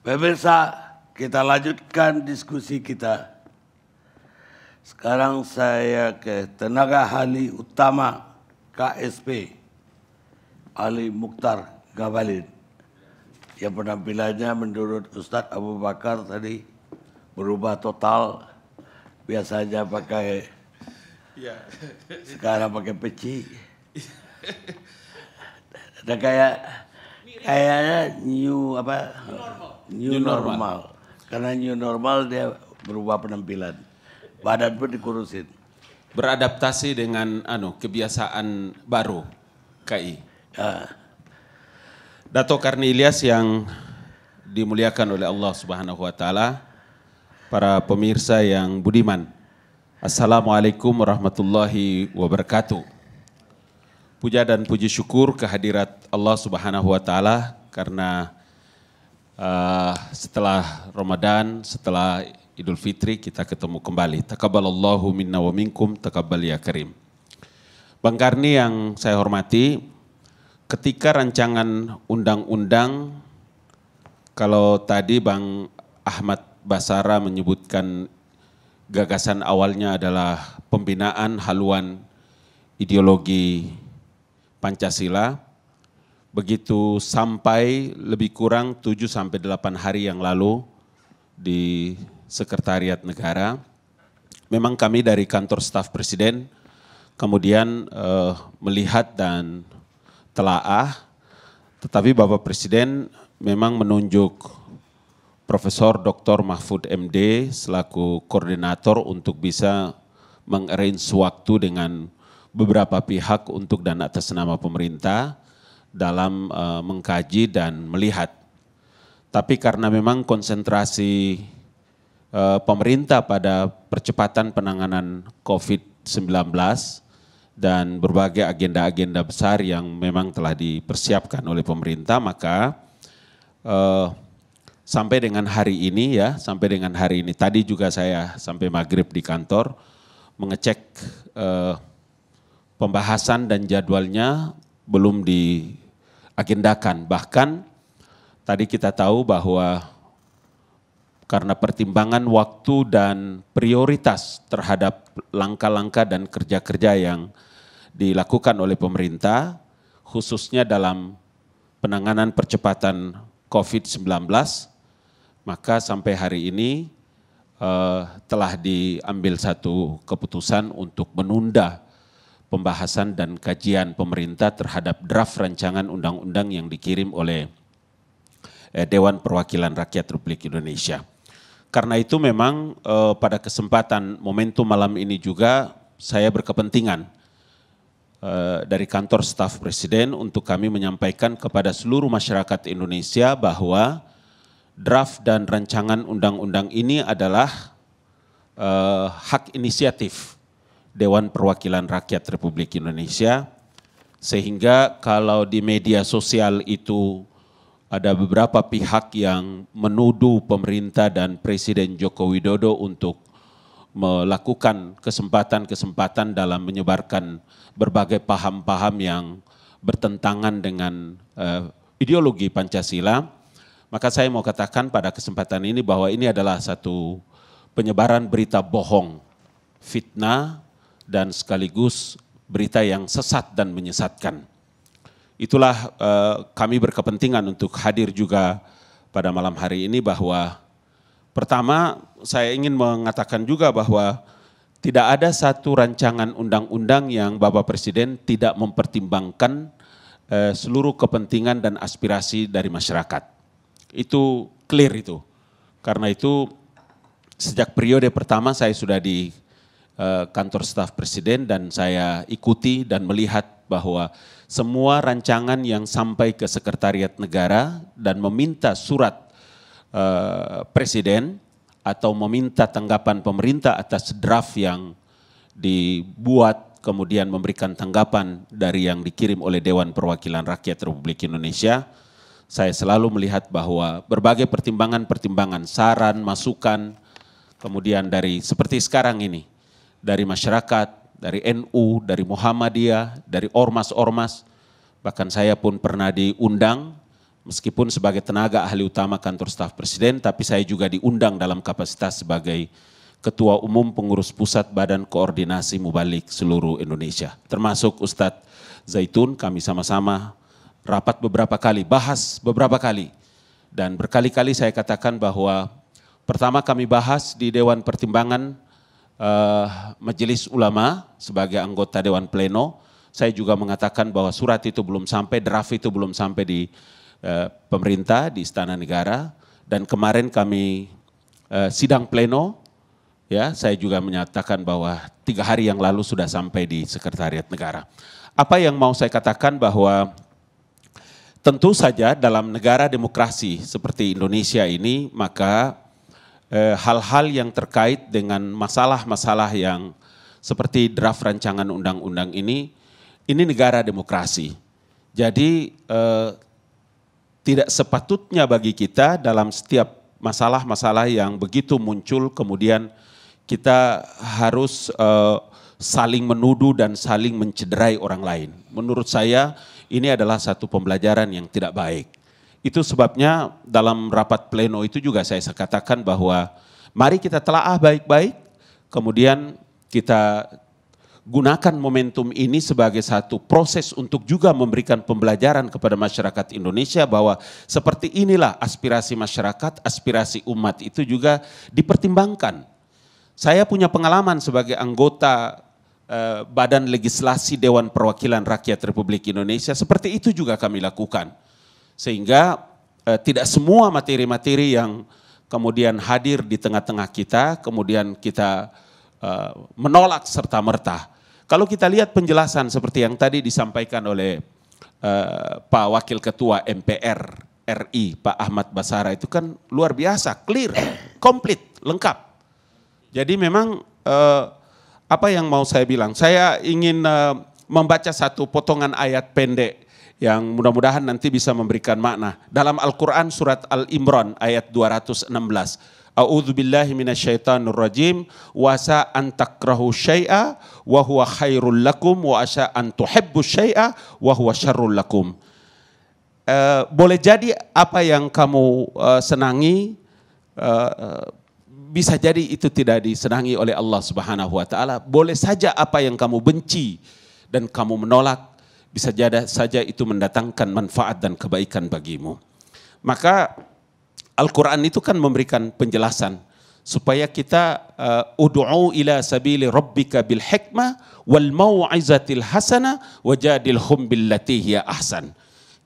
Pemirsa, kita lanjutkan diskusi kita. Sekarang saya ke tenaga ahli utama KSP, Ali Mukhtar Gabalin. Yang penampilannya menurut Ustadz Abu Bakar tadi berubah total. Biasanya pakai, ya. sekarang pakai peci. Dan kayak, kayaknya new apa? New normal new, new normal. normal. Karena new normal dia berubah penampilan. Badan pun dikurusin. Beradaptasi dengan anu kebiasaan baru KI. Ya. Dato Karni Ilyas yang dimuliakan oleh Allah Subhanahu wa taala. Para pemirsa yang budiman. Assalamualaikum warahmatullahi wabarakatuh. Puja dan puji syukur kehadirat Allah Subhanahu wa taala karena uh, setelah Ramadan, setelah Idul Fitri kita ketemu kembali. Takabbalallahu minna wa minkum, takabbal ya karim. Bang Karni yang saya hormati, ketika rancangan undang-undang, kalau tadi Bang Ahmad Basara menyebutkan gagasan awalnya adalah pembinaan haluan ideologi Pancasila, Begitu sampai lebih kurang 7 sampai 8 hari yang lalu di Sekretariat Negara, memang kami dari kantor staf presiden kemudian eh, melihat dan telaah tetapi Bapak Presiden memang menunjuk Profesor Dr. Mahfud MD selaku koordinator untuk bisa mengarrange waktu dengan beberapa pihak untuk dan atas nama pemerintah dalam uh, mengkaji dan melihat. Tapi karena memang konsentrasi uh, pemerintah pada percepatan penanganan COVID-19 dan berbagai agenda-agenda besar yang memang telah dipersiapkan oleh pemerintah, maka uh, sampai dengan hari ini ya, sampai dengan hari ini. Tadi juga saya sampai maghrib di kantor mengecek uh, pembahasan dan jadwalnya belum di agendakan. Bahkan tadi kita tahu bahwa karena pertimbangan waktu dan prioritas terhadap langkah-langkah dan kerja-kerja yang dilakukan oleh pemerintah, khususnya dalam penanganan percepatan COVID-19, maka sampai hari ini eh, telah diambil satu keputusan untuk menunda pembahasan dan kajian pemerintah terhadap draft rancangan undang-undang yang dikirim oleh eh, Dewan Perwakilan Rakyat Republik Indonesia. Karena itu memang eh, pada kesempatan momentum malam ini juga saya berkepentingan eh, dari kantor staf presiden untuk kami menyampaikan kepada seluruh masyarakat Indonesia bahwa draft dan rancangan undang-undang ini adalah eh, hak inisiatif Dewan Perwakilan Rakyat Republik Indonesia, sehingga kalau di media sosial itu ada beberapa pihak yang menuduh pemerintah dan Presiden Joko Widodo untuk melakukan kesempatan-kesempatan dalam menyebarkan berbagai paham-paham yang bertentangan dengan uh, ideologi Pancasila, maka saya mau katakan pada kesempatan ini bahwa ini adalah satu penyebaran berita bohong, fitnah, dan sekaligus berita yang sesat dan menyesatkan. Itulah eh, kami berkepentingan untuk hadir juga pada malam hari ini bahwa pertama saya ingin mengatakan juga bahwa tidak ada satu rancangan undang-undang yang Bapak Presiden tidak mempertimbangkan eh, seluruh kepentingan dan aspirasi dari masyarakat. Itu clear itu. Karena itu sejak periode pertama saya sudah di Eh, kantor staf presiden dan saya ikuti dan melihat bahwa semua rancangan yang sampai ke sekretariat negara dan meminta surat uh, presiden atau meminta tanggapan pemerintah atas draft yang dibuat kemudian memberikan tanggapan dari yang dikirim oleh Dewan Perwakilan Rakyat Republik Indonesia saya selalu melihat bahwa berbagai pertimbangan-pertimbangan saran masukan kemudian dari seperti sekarang ini dari masyarakat, dari NU, dari Muhammadiyah, dari ormas-ormas. Bahkan saya pun pernah diundang meskipun sebagai tenaga ahli utama kantor staf presiden, tapi saya juga diundang dalam kapasitas sebagai Ketua Umum Pengurus Pusat Badan Koordinasi Mubalik seluruh Indonesia. Termasuk Ustadz Zaitun, kami sama-sama rapat beberapa kali, bahas beberapa kali. Dan berkali-kali saya katakan bahwa pertama kami bahas di Dewan Pertimbangan uh, majelis ulama sebagai anggota Dewan Pleno, saya juga mengatakan bahwa surat itu belum sampai, draft itu belum sampai di uh, pemerintah, di Istana Negara. Dan kemarin kami uh, sidang pleno, ya saya juga menyatakan bahwa tiga hari yang lalu sudah sampai di Sekretariat Negara. Apa yang mau saya katakan bahwa tentu saja dalam negara demokrasi seperti Indonesia ini maka Eh, hal-hal eh, yang terkait dengan masalah-masalah yang seperti draft rancangan undang-undang ini, ini negara demokrasi. Jadi eh, tidak sepatutnya bagi kita dalam setiap masalah-masalah yang begitu muncul kemudian kita harus eh, saling menuduh dan saling mencederai orang lain. Menurut saya ini adalah satu pembelajaran yang tidak baik. Itu sebabnya dalam rapat pleno itu juga saya katakan bahwa mari kita telaah baik-baik, kemudian kita gunakan momentum ini sebagai satu proses untuk juga memberikan pembelajaran kepada masyarakat Indonesia bahwa seperti inilah aspirasi masyarakat, aspirasi umat itu juga dipertimbangkan. Saya punya pengalaman sebagai anggota eh, Badan Legislasi Dewan Perwakilan Rakyat Republik Indonesia, seperti itu juga kami lakukan. Sehingga eh, tidak semua materi-materi yang kemudian hadir di tengah-tengah kita, kemudian kita eh, menolak serta-merta. Kalau kita lihat penjelasan seperti yang tadi disampaikan oleh eh, Pak Wakil Ketua MPR RI, Pak Ahmad Basara itu kan luar biasa, clear, komplit, lengkap. Jadi memang eh, apa yang mau saya bilang, saya ingin eh, membaca satu potongan ayat pendek yang mudah-mudahan nanti bisa memberikan makna. Dalam Al-Quran surat Al-Imran ayat 216. A'udzu billahi minasyaitonir rajim wa sa takrahu syai'a wa huwa khairul lakum wa asa tuhibbu syai'a wa huwa syarrul lakum. Uh, boleh jadi apa yang kamu uh, senangi uh, bisa jadi itu tidak disenangi oleh Allah Subhanahu wa taala. Boleh saja apa yang kamu benci dan kamu menolak bisa jadi saja itu mendatangkan manfaat dan kebaikan bagimu. Maka Al-Quran itu kan memberikan penjelasan supaya kita eh, udu'u ila sabili rabbika bil hikmah wal mau'izatil hasana wajadil hum billati ahsan.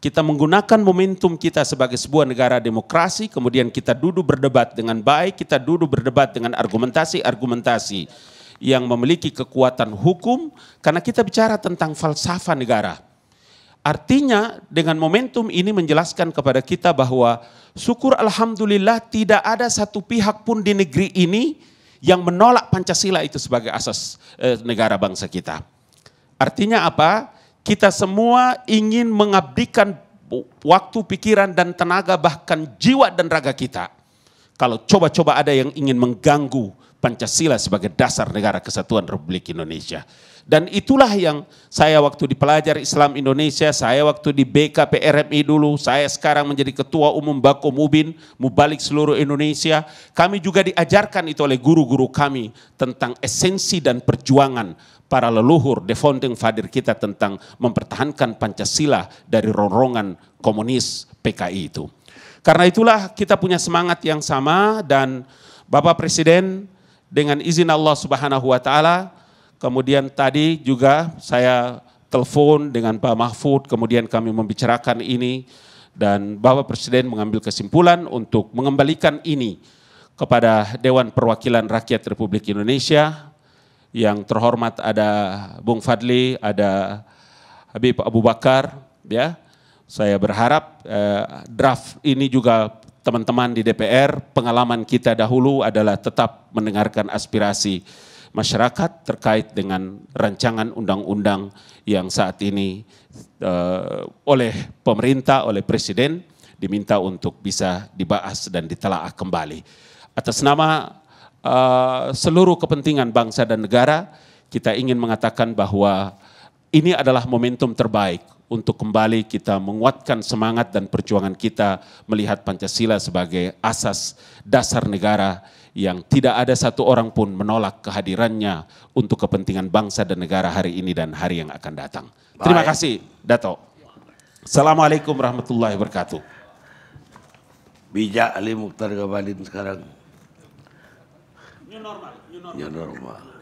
Kita menggunakan momentum kita sebagai sebuah negara demokrasi, kemudian kita duduk berdebat dengan baik, kita duduk berdebat dengan argumentasi-argumentasi yang memiliki kekuatan hukum karena kita bicara tentang falsafah negara. Artinya dengan momentum ini menjelaskan kepada kita bahwa syukur alhamdulillah tidak ada satu pihak pun di negeri ini yang menolak Pancasila itu sebagai asas eh, negara bangsa kita. Artinya apa? Kita semua ingin mengabdikan waktu, pikiran dan tenaga bahkan jiwa dan raga kita. Kalau coba-coba ada yang ingin mengganggu Pancasila sebagai dasar negara kesatuan Republik Indonesia. Dan itulah yang saya waktu di pelajar Islam Indonesia, saya waktu di BKPRMI dulu, saya sekarang menjadi ketua umum Bako Mubin, Mubalik seluruh Indonesia. Kami juga diajarkan itu oleh guru-guru kami tentang esensi dan perjuangan para leluhur, the founding father kita tentang mempertahankan Pancasila dari rongrongan komunis PKI itu. Karena itulah kita punya semangat yang sama dan Bapak Presiden dengan izin Allah Subhanahu wa taala. Kemudian tadi juga saya telepon dengan Pak Mahfud, kemudian kami membicarakan ini dan Bapak Presiden mengambil kesimpulan untuk mengembalikan ini kepada Dewan Perwakilan Rakyat Republik Indonesia yang terhormat ada Bung Fadli, ada Habib Abu Bakar, ya. Saya berharap eh, draft ini juga teman-teman di DPR, pengalaman kita dahulu adalah tetap mendengarkan aspirasi masyarakat terkait dengan rancangan undang-undang yang saat ini eh, oleh pemerintah, oleh presiden diminta untuk bisa dibahas dan ditelaah kembali. Atas nama uh, seluruh kepentingan bangsa dan negara, kita ingin mengatakan bahwa ini adalah momentum terbaik untuk kembali kita menguatkan semangat dan perjuangan kita melihat Pancasila sebagai asas dasar negara yang tidak ada satu orang pun menolak kehadirannya untuk kepentingan bangsa dan negara hari ini dan hari yang akan datang. Baik. Terima kasih, Dato. Assalamualaikum warahmatullahi wabarakatuh. Bijak Ali Mukhtar Gabalin sekarang. New normal. New normal. New normal.